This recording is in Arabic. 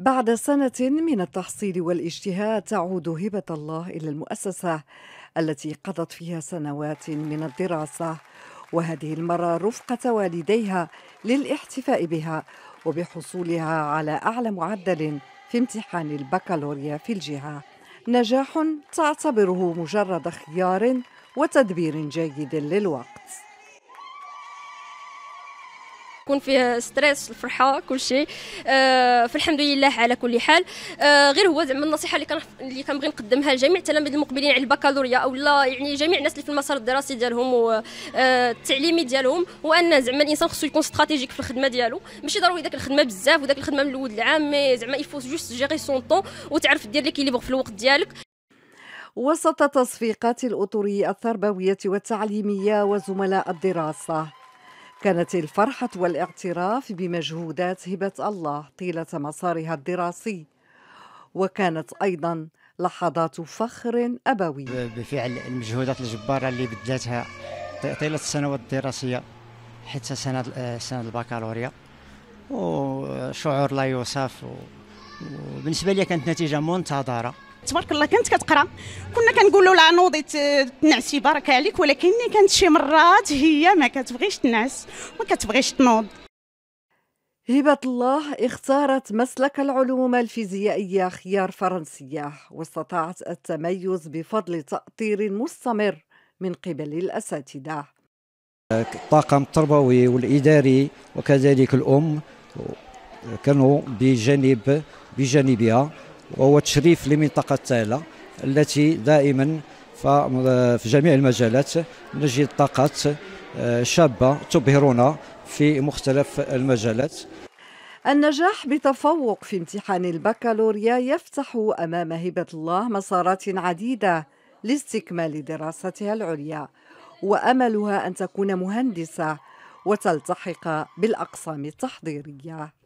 بعد سنة من التحصيل والاجتهاد تعود هبة الله إلى المؤسسة التي قضت فيها سنوات من الدراسة وهذه المرة رفقة والديها للاحتفاء بها وبحصولها على أعلى معدل في امتحان البكالوريا في الجهة نجاح تعتبره مجرد خيار وتدبير جيد للوقت تكون فيه ستريس الفرحه كل شيء آه، فالحمد لله على كل حال آه، غير هو زعما النصيحه اللي كان اللي كنبغي نقدمها لجميع التلاميذ المقبلين على البكالوريا او لا يعني جميع الناس اللي في المسار الدراسي ديالهم والتعليمي آه، ديالهم هو ان زعما الانسان خصو يكون استراتيجيك في الخدمه ديالو ماشي ضروري داك الخدمه بزاف وداك الخدمه من الاول العام مي زعما يفوت جوست جيري سون طون وتعرف دير ليكيليبر في الوقت ديالك وسط تصفيقات الأطر التربوية والتعليمية وزملاء الدراسة كانت الفرحة والاعتراف بمجهودات هبة الله طيلة مسارها الدراسي وكانت أيضا لحظات فخر أبوي بفعل المجهودات الجبارة اللي بدلتها طيلة السنوات الدراسية حتى سنة آه، سنة البكالوريا وشعور لا يوصف وبالنسبة لي كانت نتيجة منتظرة تبارك الله كانت كتقرا كنا كنقولوا لها نوضي آه، تنعسي بارك عليك ولكن كانت شي مرات هي ما كتبغيش تنعس ما كتبغيش تنوض هبة الله اختارت مسلك العلوم الفيزيائية خيار فرنسية واستطاعت التميز بفضل تأطير مستمر من قبل الأساتذة الطاقم التربوي والإداري وكذلك الأم كانوا بجانب بجانبها وهو تشريف لمنطقة تالا التي دائما في جميع المجالات نجد طاقات آه، شابة تبهرنا في مختلف المجالات النجاح بتفوق في امتحان البكالوريا يفتح امام هبه الله مسارات عديده لاستكمال دراستها العليا واملها ان تكون مهندسه وتلتحق بالاقسام التحضيريه